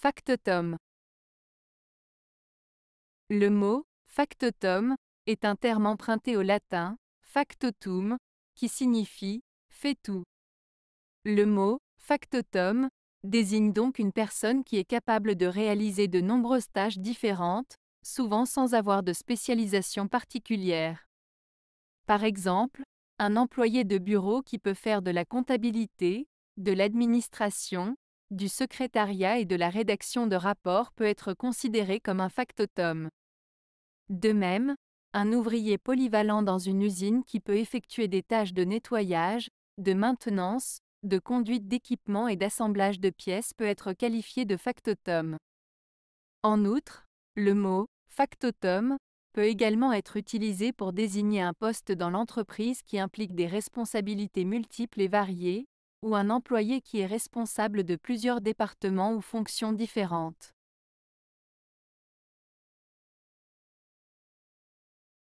Factotum. Le mot factotum est un terme emprunté au latin factotum qui signifie fait tout. Le mot factotum désigne donc une personne qui est capable de réaliser de nombreuses tâches différentes, souvent sans avoir de spécialisation particulière. Par exemple, un employé de bureau qui peut faire de la comptabilité, de l'administration, du secrétariat et de la rédaction de rapports peut être considéré comme un factotum. De même, un ouvrier polyvalent dans une usine qui peut effectuer des tâches de nettoyage, de maintenance, de conduite d'équipement et d'assemblage de pièces peut être qualifié de factotum. En outre, le mot factotum peut également être utilisé pour désigner un poste dans l'entreprise qui implique des responsabilités multiples et variées, ou un employé qui est responsable de plusieurs départements ou fonctions différentes.